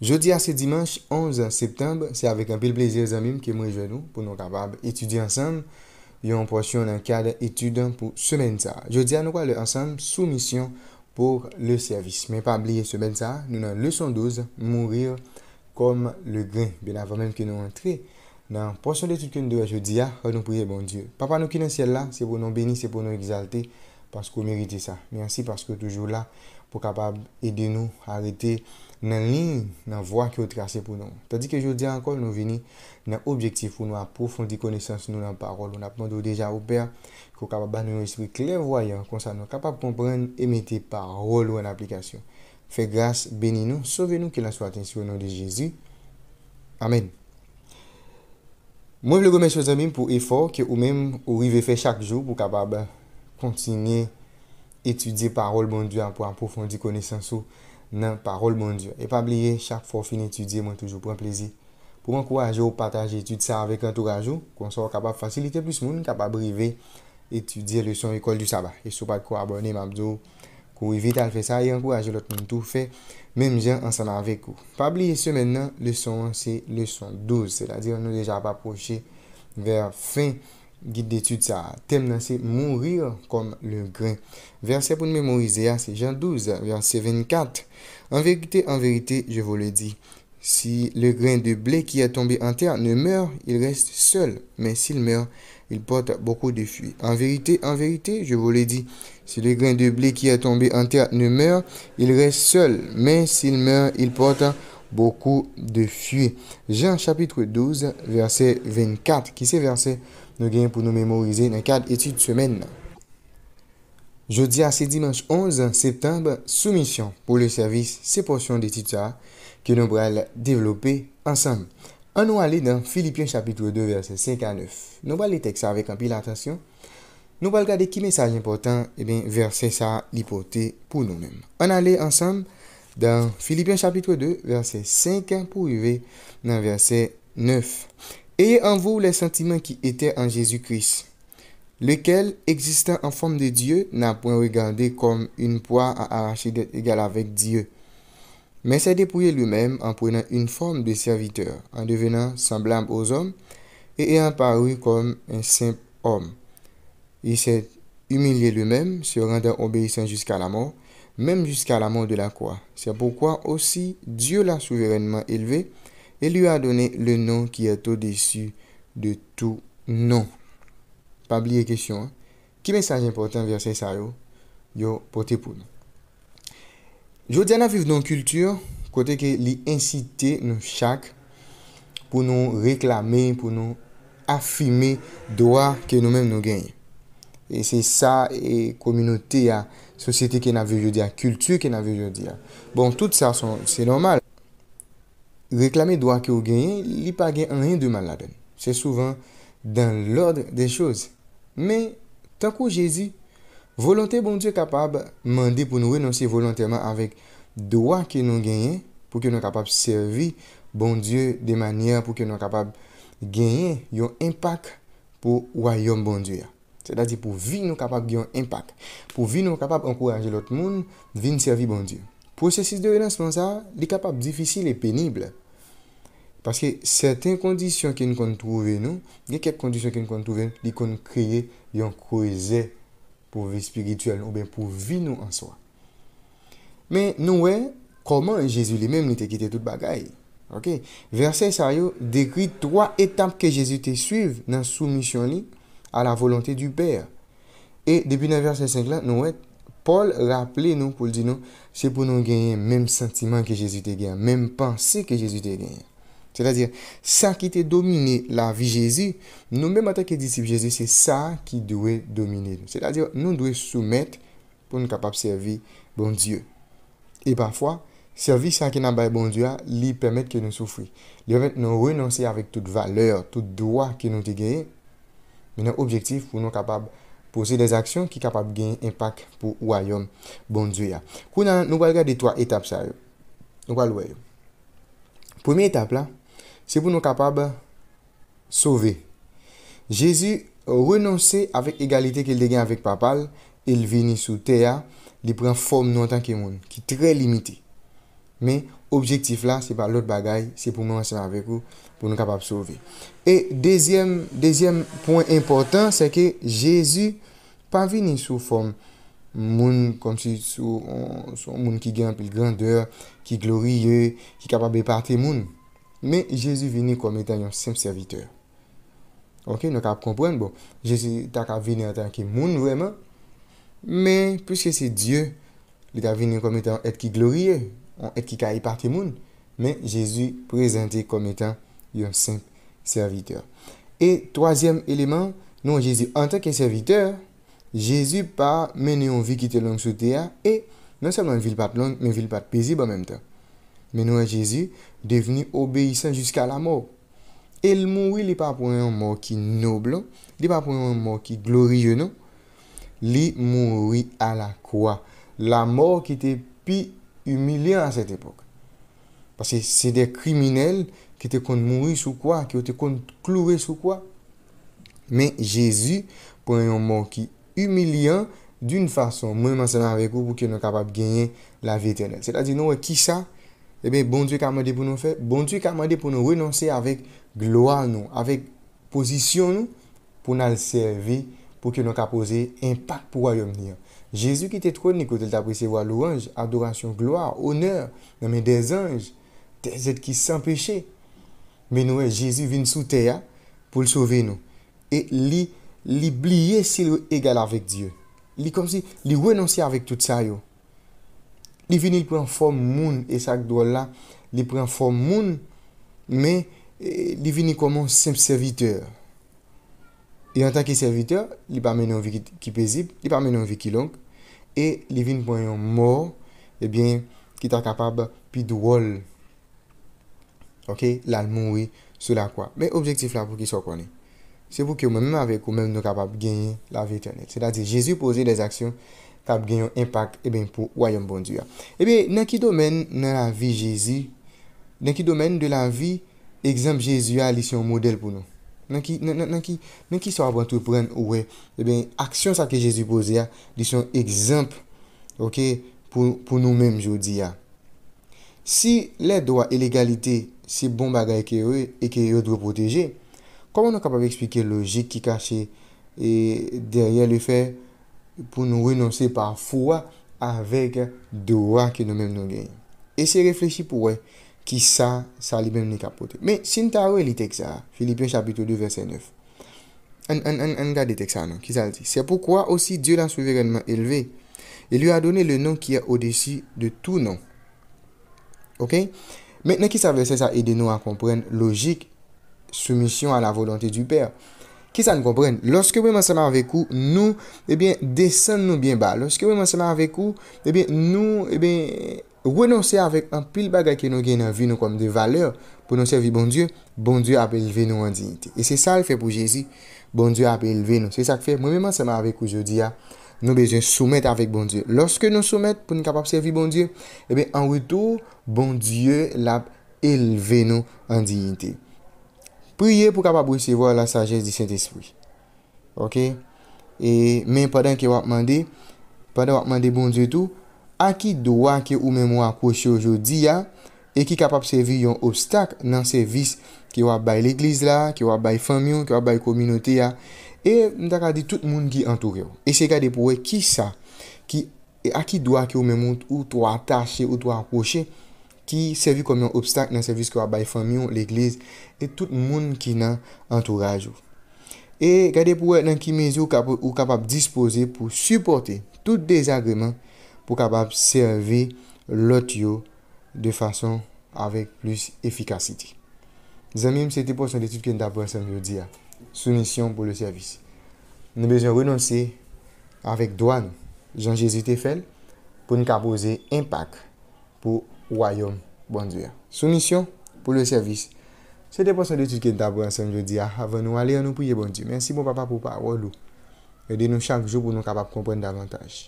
Jodi a se dimanche, 11 septembre, se avèk an pil plezir zanmim ki mwen jwen nou pou nou kapab etudi ansam, yon pronsyon an kade etudan pou semen sa. Jodi a nou wale ansam soumisyon pou le servis. Men pa blie semen sa, nou nan le son douz mounrir kom le gren. Ben avèm men ki nou antre nan pronsyon de tout koun dou a jodi a, kon nou priye bon diyo. Pa pa nou ki nan sien la, se pou nou beni, se pou nou exalte, paskou merite sa. Men ansi paskou toujou la, pou kapab edi nou harite nan lin nan vwa ki yo trase pou nan. Tadi ke jodi ankon nou vini nan objektif pou nou apofondi konesans nou nan parol. Ou napnonde ou deja ou per, kou kapab ban nou yon espri kler voyan konsan nou kapab kompren emete parol ou an aplikasyon. Fe grase, beni nou, sove nou ki lan sou atensyon nan de Jezi. Amen. Mwen vle gomen sou zemim pou efor ki ou men ou rive fe chak jou pou kapab kontine etudi parol bon diyan pou apofondi konesans ou nan parol mondyo. E pa bliye, chak fò fin etudye, mwen toujou pren plizi. Pou mwen kouwaje ou pataj etud sa avèk an touk ajou, kon so kapap fasilite plus moun, nou kapap brive etudye le son ekol du sabak. E sou pat kou abone mabzou, kou evite al fè sa, yon kouwaje lòt moun tou fè, mèm jè an san avèk kou. Pa bliye semen nan, le son an se le son douz, se ta di an nou deja ap aproche ver fin. guide d'étude ça. Thème c'est mourir comme le grain. Verset pour mémoriser, c'est Jean 12, verset 24. En vérité, en vérité, je vous le dis, si le grain de blé qui est tombé en terre ne meurt, il reste seul, mais s'il meurt, il porte beaucoup de fruits. En vérité, en vérité, je vous le dis, si le grain de blé qui est tombé en terre ne meurt, il reste seul, mais s'il meurt, il porte beaucoup de fruits. Jean chapitre 12, verset 24, qui c'est verset Nou gen pou nou memorize nan kade etite semen nan. Jodi a se dimanche 11 an septembre, soumisyon pou le servis se porsyon detite a ke nou bral developpe ansam. An nou ale nan Filipian chapitre 2 verse 5 an 9. Nou bral le tek sa avek an pilatasyon. Nou bral gade ki mesaj important, e eh ben verse sa lipote pou nou men. An ale ansam dan Filipian chapitre 2 verse 5 an pou yve nan verse 9 an. Ayez en vous les sentiments qui étaient en Jésus-Christ, lequel, existant en forme de Dieu, n'a point regardé comme une poire à arracher d'être égal avec Dieu, mais s'est dépouillé lui-même en prenant une forme de serviteur, en devenant semblable aux hommes et ayant paru comme un simple homme. Il s'est humilié lui-même, se rendant obéissant jusqu'à la mort, même jusqu'à la mort de la croix. C'est pourquoi aussi Dieu l'a souverainement élevé E li yo a donen le nan ki eto desu de tou nan. Pa blie kesyon. Ki mensaj important versen sa yo? Yo pote pou nan. Jodi an aviv nan kultur, kote ke li incite nou chak pou nou reklame, pou nou afime doa ke nou men nou genye. E se sa e kominote ya sosyete ke nan aviv jodi ya, kultur ke nan aviv jodi ya. Bon, tout sa son, se normal. Reklame doa ki ou genyen, li pa genyen an yen de man laden. Se souvan dan lorde de chouz. Men, tankou jè zi, volontè bon Diyo kapab mande pou nou renonsi volontèman avèk doa ki nou genyen pou ki nou kapab servi bon Diyo de manyan pou ki nou kapab genyen yon impak pou wayom bon Diyo ya. Se da zi pou vi nou kapab genyon impak. Po vi nou kapab ankouraje lot moun, vi nou servi bon Diyo. Prosesis de relance man sa, li kapap difisil e penible. Paske, seten kondisyon ki nou kon trouve nou, li kon kriye yon kouze pou vi spiritual nou, pou vi nou an so. Men nou we, koman jesu li men nou te kite tout bagay? Verset saryo, dekri 3 etap ke jesu te suive nan soumisyon li a la volante du per. Depi nan verset 5 la, nou we, Paul rappele nou pou l'di nou, se pou nou genyen menm sentimen ke Jésus te genyen, menm pensye ke Jésus te genyen. Se ta dire, sa ki te domine la vi Jésus, nou menm ata ke disip Jésus, se sa ki dwe domine nou. Se ta dire, nou dwe soumet pou nou kapab servi bon Dieu. E pafwa, servi sa ki nan baye bon Dieu li permette ke nou soufri. Li avet nou renonsi avek tout valeur, tout doa ke nou te genyen, menm objektif pou nou kapab domine. pou se des aksyon ki kapab gen impak pou ouayon bon djuya. Kou nan nou pal gen de twa etap sa yo. Nou pal wè yo. Premier etap la, se pou nou kapab sove. Jezu renonse avik egalite ke li gen avik papal, il vini sou teya, li pren form nou an tanke moun, ki tre limiti. Men, objektif la, se pa lot bagay, se pou mwansan avek ou, pou nou kapap souvi. E, dezyem, dezyem pon important, se ke Jezu pa vini sou form moun, kom si sou moun ki gen apil grandeur, ki gloriye, ki kapap beparte moun. Men, Jezu vini kom etan yon sem serviteur. Ok, nou kap kompwen, bon, Jezu ta kap vini atan ki moun, vreman. Men, pwiske se Diyo, li ta vini kom etan et ki gloriye. an et ki ka e partimoun, men Jezu prezente kom etan yon semp serviteur. E toasyem eleman, nou an Jezu an teke serviteur, Jezu pa menen yon vi ki te lang sou teya, e nan seman vil pat lang, men vil pat pezi ban menm ten. Menen yon Jezu, deveni obeysan jiska la mor. El moui li pa pounen yon mor ki noblon, li pa pounen yon mor ki gloriyonon, li moui ala kwa. La mor ki te pi an, humiliant à cette époque. Parce que c'est des criminels qui te comptent mourir sous quoi, qui te comptent clouer sous quoi. Mais Jésus pour un mort qui humiliant d'une façon, moi sers avec vous pour que nous soyons capables de gagner la vie éternelle. C'est-à-dire, nous, qui ça Eh bien, bon Dieu qui a demandé pour nous faire, bon Dieu qui a demandé pour nous renoncer avec gloire, nous, avec position, nous, pour nous servir, pour que nous puissions poser impact pour le royaume. Jezu ki te tron ni kou tel ta presewa lou anj, adorasyon, gloar, oner, namen de zanj, te zet ki san peche. Men nou e, Jezu vin sou te ya pou l sove nou. E li, li blye si yo egal avek Diyo. Li kon si, li renansi avek tout sa yo. Li vin il pren form moun, e sak do la, li pren form moun, men, eh, li vin il koman sem serviteur. Yon tan ki serviteur, li pa men yon vi ki pezib, li pa men yon vi ki lonk, e li vin pou yon mor, e eh bin ki ta kapab pi dou wol, ok, lal moui sou la kwa. Men objektif la pou ki sou konen. Se pou ki yon men men avek ou men nou kapab genye la vi etanel. Se da di, jesu pose des aksyon kapab genyon impak e bin pou wayon bondu ya. E bin, nan ki domen nan la vi jesu, nan ki domen de la vi, egzem jesu ya li syon model pou nou. Nan ki sa apwa tou pren ouwe, e ben, aksyon sa ke Jezu pose ya, di son ekzamp pou nou menm jou di ya. Si le doa e legalite si bon bagay ke yo, e ke yo dwe proteje, koman nou kapab ekspike logik ki kache e derye le fe pou nou renonse pa fwa avek doa ke nou menm nou gen. E se reflechi pou wey, Ki sa salibem ni kapote. Men sin ta ou li teksa a? Philippiens chapitou 2 verset 9. En en en en en ga de teksa a nan. Ki sa li ti? Se poukwa osi diyo lan souverenman eleve. E li a done le nan ki a o desi de tou nan. Ok? Men men ki sa ve se sa edeno a kompren logik. Soumisyon a la volante du per. Ki sa nou kompren? Lorske we maseman vekou, nou e ben desen nou bin ba. Lorske we maseman vekou, nou e ben... Pwè nou se avèk an pil bagay ki nou gen an vi nou kom de valeur Pwè nou sevi bon Diyo Bon Diyo ap elve nou an dignite E se sa l fè pou Jezi Bon Diyo ap elve nou Se sa k fè mwen mèman seman avèk oujodi ya Nou bejen soumèt avèk bon Diyo Lorske nou soumèt pou nou kapap sevi bon Diyo E bè an wè tou Bon Diyo l ap elve nou an dignite Pwè yè pou kapap wè se vò la sajez di sèd espri Ok E mèm padan ki wap mande Padan wap mande bon Diyo tou a ki dowa ki ou menmou akwosye ojodi ya, e ki kapap servi yon obstak nan servis ki wabay l'Eglise la, ki wabay famyon, ki wabay kominote ya, e mta kadi tout moun ki antoure yo. E se kade pouwe ki sa, e a ki dowa ki ou menmou ou to atashe, ou to akwosye, ki servi kom yon obstak nan servis ki wabay famyon, l'Eglise, e tout moun ki nan antourajo. E kade pouwe nan ki mezi ou kapap dispose pou supporte tout dezagreman pou kabab serve lot yo de fason avek plus efikasiti. Zanmim, se te posan de tit ki an tabou an san jodi ya, soumisyon pou le servis. Nou bezon renonsi avek douan, Jean-Jésus Tefel, pou nou kabose impak pou woyon, bon diya. Soumisyon pou le servis, se te posan de tit ki an tabou an san jodi ya, avan nou ale an nou pouye, bon diya. Mensi moun papa pou pa, wou lou. Ede nou chak jou pou nou kabab kompren davantaj.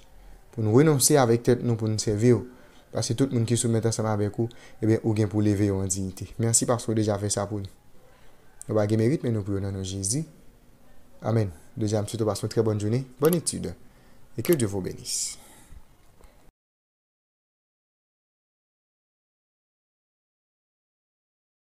pou nou renonsè avèk tèt nou pou nou sèvè yo, pasè tout moun ki sou mètè sa mè bè kou, e bè ou gen pou lè vè yo an zinitè. Mènsi paswou deja fè sa pou nou. Ou bagè mè ritmè nou pou yo nanon Jezi. Amen. Deja msè tou paswou. Trè bon jounè. Bon etude. E kèl diou fò bènis.